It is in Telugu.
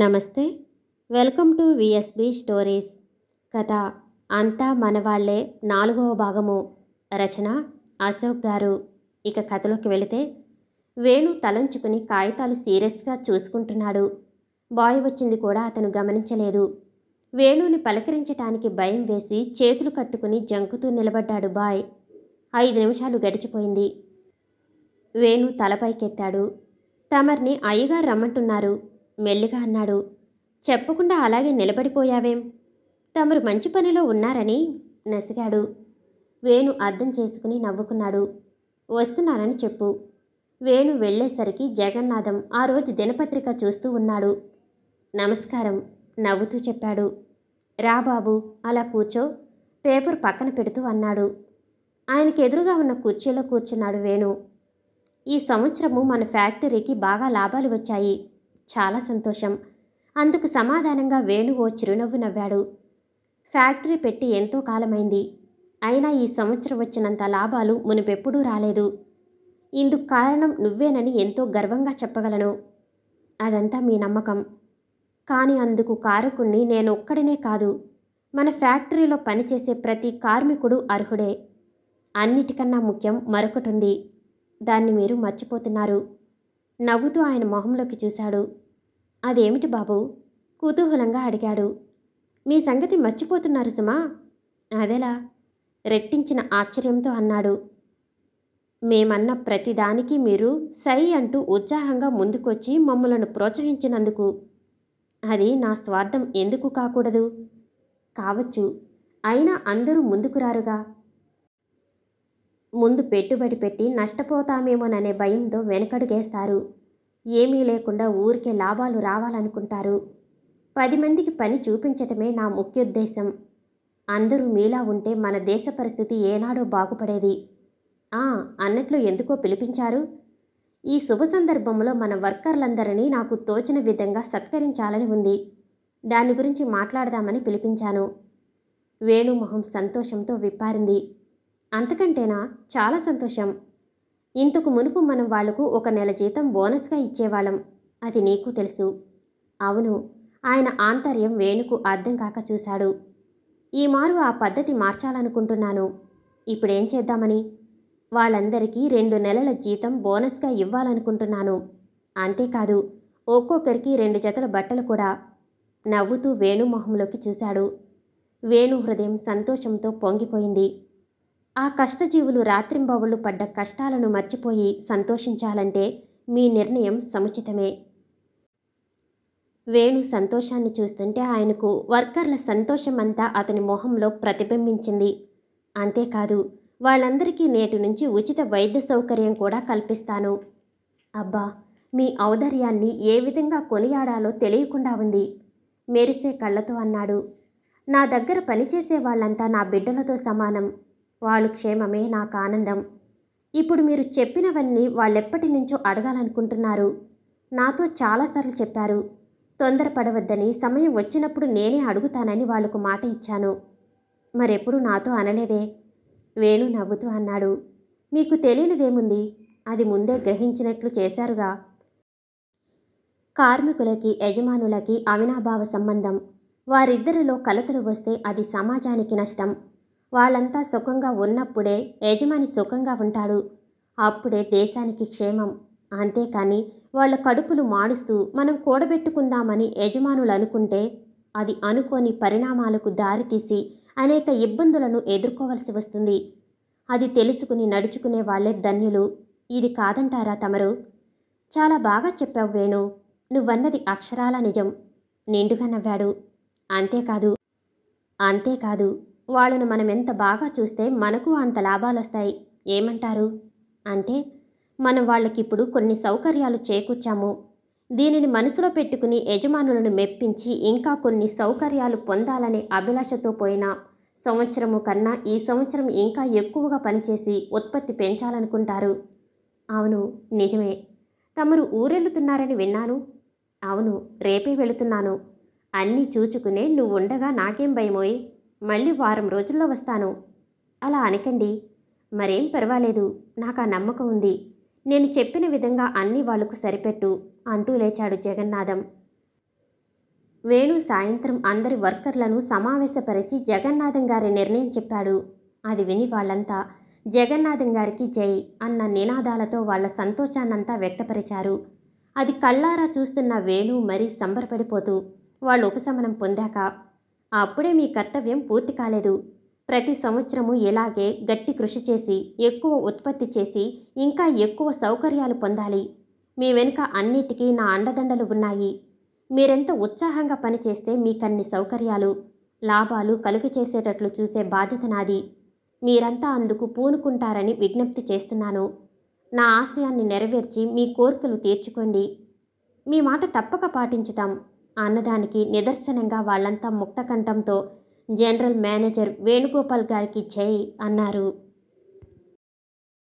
నమస్తే వెల్కమ్ టు విఎస్బి స్టోరీస్ కథ అంతా మనవాళ్లే నాలుగవ భాగము రచన అశోక్ గారు ఇక కథలోకి వెళితే వేణు తలంచుకుని కాగితాలు సీరియస్గా చూసుకుంటున్నాడు బాయ్ వచ్చింది కూడా అతను గమనించలేదు వేణుని పలకరించటానికి భయం వేసి చేతులు కట్టుకుని జంకుతూ నిలబడ్డాడు బాయ్ ఐదు నిమిషాలు గడిచిపోయింది వేణు తలపైకెత్తాడు తమర్ని అయ్యగారు రమ్మంటున్నారు మెల్లిగా అన్నాడు చెప్పకుండా అలాగే నిలబడిపోయావేం తమరు మంచి పనిలో ఉన్నారని నసిగాడు వేణు అర్థం చేసుకుని నవ్వుకున్నాడు వస్తున్నానని చెప్పు వేణు వెళ్ళేసరికి జగన్నాథం ఆ రోజు దినపత్రిక చూస్తూ ఉన్నాడు నమస్కారం నవ్వుతూ చెప్పాడు రా బాబు అలా కూర్చో పేపర్ పక్కన పెడుతూ అన్నాడు ఆయనకు ఎదురుగా ఉన్న కుర్చీలో కూర్చున్నాడు వేణు ఈ సంవత్సరము మన ఫ్యాక్టరీకి బాగా లాభాలు వచ్చాయి చాలా సంతోషం అందుకు సమాధానంగా వేణువు చిరునవ్వు నవ్వాడు ఫ్యాక్టరీ పెట్టి ఎంతో కాలమైంది అయినా ఈ సంవత్సరం వచ్చినంత లాభాలు మునిపెప్పుడూ రాలేదు ఇందుకు కారణం నువ్వేనని ఎంతో గర్వంగా చెప్పగలను అదంతా మీ నమ్మకం కానీ అందుకు కారకుణ్ణి నేను ఒక్కడినే కాదు మన ఫ్యాక్టరీలో పనిచేసే ప్రతి కార్మికుడు అర్హుడే అన్నిటికన్నా ముఖ్యం మరొకటి ఉంది దాన్ని మీరు మర్చిపోతున్నారు నవ్వుతూ ఆయన మొహంలోకి చూశాడు అదేమిటి బాబు కుతూహలంగా అడిగాడు మీ సంగతి మర్చిపోతున్నారు సుమా అదెలా రెట్టించిన ఆశ్చర్యంతో అన్నాడు మేమన్న ప్రతిదానికి మీరు సై అంటూ ఉత్సాహంగా ముందుకొచ్చి మమ్మలను ప్రోత్సహించినందుకు అది నా స్వార్థం ఎందుకు కాకూడదు కావచ్చు అయినా అందరూ ముందుకు రారుగా ముందు పెట్టుబడి పెట్టి నష్టపోతామేమోననే భయంతో వెనకడుగేస్తారు ఏమీ లేకుండా ఊరికే లాభాలు రావాలనుకుంటారు పది మందికి పని చూపించటమే నా ముఖ్యోద్దేశం అందరూ మీలా ఉంటే మన దేశ పరిస్థితి ఏనాడో బాగుపడేది ఆ అన్నట్లు ఎందుకో పిలిపించారు ఈ శుభ సందర్భంలో మన వర్కర్లందరినీ నాకు తోచిన విధంగా సత్కరించాలని ఉంది దాని గురించి మాట్లాడదామని పిలిపించాను వేణుమొహం సంతోషంతో విప్పారింది అంతకంటేనా చాలా సంతోషం ఇంతకు మునుపు మనం వాళ్లకు ఒక నెల జీతం బోనస్గా ఇచ్చేవాళ్ళం అది నీకు తెలుసు అవును ఆయన ఆంతర్యం వేణుకు అర్థం కాక చూశాడు ఈ మారు ఆ పద్ధతి మార్చాలనుకుంటున్నాను ఇప్పుడేం చేద్దామని వాళ్ళందరికీ రెండు నెలల జీతం బోనస్గా ఇవ్వాలనుకుంటున్నాను అంతేకాదు ఒక్కొక్కరికి రెండు జతల బట్టలు కూడా నవ్వుతూ వేణు మొహంలోకి చూశాడు వేణు హృదయం సంతోషంతో పొంగిపోయింది ఆ కష్టజీవులు రాత్రింబవళ్ళు పడ్డ కష్టాలను మర్చిపోయి సంతోషించాలంటే మీ నిర్ణయం సముచితమే వేణు సంతోషాన్ని చూస్తుంటే ఆయనకు వర్కర్ల సంతోషం అంతా అతని మొహంలో ప్రతిబింబించింది అంతేకాదు వాళ్ళందరికీ నేటి నుంచి ఉచిత వైద్య సౌకర్యం కూడా కల్పిస్తాను అబ్బా మీ ఔదర్యాన్ని ఏ విధంగా కొనియాడాలో తెలియకుండా ఉంది మెరిసే కళ్ళతో అన్నాడు నా దగ్గర పనిచేసే వాళ్ళంతా నా బిడ్డలతో సమానం వాళ్ళు క్షేమమే నాకు ఆనందం ఇప్పుడు మీరు చెప్పినవన్నీ వాళ్ళెప్పటి నుంచో అడగాలనుకుంటున్నారు నాతో చాలాసార్లు చెప్పారు తొందరపడవద్దని సమయం వచ్చినప్పుడు నేనే అడుగుతానని వాళ్ళకు మాట ఇచ్చాను మరెప్పుడు నాతో అనలేదే వేణు నవ్వుతూ అన్నాడు మీకు తెలియనిదేముంది అది ముందే గ్రహించినట్లు చేశారుగా కార్మికులకి యజమానులకి అవినాభావ సంబంధం వారిద్దరిలో కలతలు వస్తే అది సమాజానికి నష్టం వాళ్ళంతా సుఖంగా ఉన్నప్పుడే యజమాని సుఖంగా ఉంటాడు అప్పుడే దేశానికి క్షేమం అంతేకాని వాళ్ళ కడుపులు మాడుస్తూ మనం కూడబెట్టుకుందామని యజమానులు అనుకుంటే అది అనుకోని పరిణామాలకు దారితీసి అనేక ఇబ్బందులను ఎదుర్కోవలసి వస్తుంది అది తెలుసుకుని నడుచుకునే వాళ్ళే ధన్యులు ఇది కాదంటారా తమరు చాలా బాగా చెప్పావు వేణు నువ్వన్నది అక్షరాల నిజం నిండుగా నవ్వాడు అంతేకాదు అంతేకాదు వాళ్ళను మనం ఎంత బాగా చూస్తే మనకు అంత లాభాలు వస్తాయి ఏమంటారు అంటే మనం వాళ్ళకిప్పుడు కొన్ని సౌకర్యాలు చేకూర్చాము దీనిని మనసులో పెట్టుకుని యజమానులను మెప్పించి ఇంకా కొన్ని సౌకర్యాలు పొందాలనే అభిలాషతో పోయిన సంవత్సరము కన్నా ఈ సంవత్సరం ఇంకా ఎక్కువగా పనిచేసి ఉత్పత్తి పెంచాలనుకుంటారు అవును నిజమే తమరు ఊరెళ్తున్నారని విన్నాను అవును రేపే వెళుతున్నాను అన్నీ చూచుకునే నువ్వు ఉండగా నాకేం భయమోయ్ మళ్ళీ వారం రోజుల్లో వస్తాను అలా అనకండి మరేం పర్వాలేదు నాకు ఆ నమ్మకం ఉంది నేను చెప్పిన విధంగా అన్ని వాళ్లకు సరిపెట్టు అంటూ లేచాడు జగన్నాథం వేణు సాయంత్రం అందరి వర్కర్లను సమావేశపరిచి జగన్నాథం గారి నిర్ణయం చెప్పాడు అది విని వాళ్ళంతా జగన్నాథం గారికి జై అన్న నినాదాలతో వాళ్ల సంతోషాన్నంతా వ్యక్తపరిచారు అది కళ్ళారా చూస్తున్న వేణు మరీ సంబరపడిపోతూ వాళ్ళు ఉపశమనం పొందాక అప్పుడే మీ కర్తవ్యం పూర్తి కాలేదు ప్రతి సంవత్సరము ఎలాగే గట్టి కృషి చేసి ఎక్కువ ఉత్పత్తి చేసి ఇంకా ఎక్కువ సౌకర్యాలు పొందాలి మీ వెనుక అన్నిటికీ నా అండదండలు ఉన్నాయి మీరెంత ఉత్సాహంగా పనిచేస్తే మీకన్ని సౌకర్యాలు లాభాలు కలుగు చేసేటట్లు చూసే బాధ్యత నాది మీరంతా అందుకు పూనుకుంటారని విజ్ఞప్తి చేస్తున్నాను నా ఆశయాన్ని నెరవేర్చి మీ కోరికలు తీర్చుకోండి మీ మాట తప్పక పాటించుతాం అన్నదానికి నిదర్శనంగా వాళ్లంతా ముక్తకంఠంతో జనరల్ మేనేజర్ వేణుగోపాల్ గారికి జై అన్నారు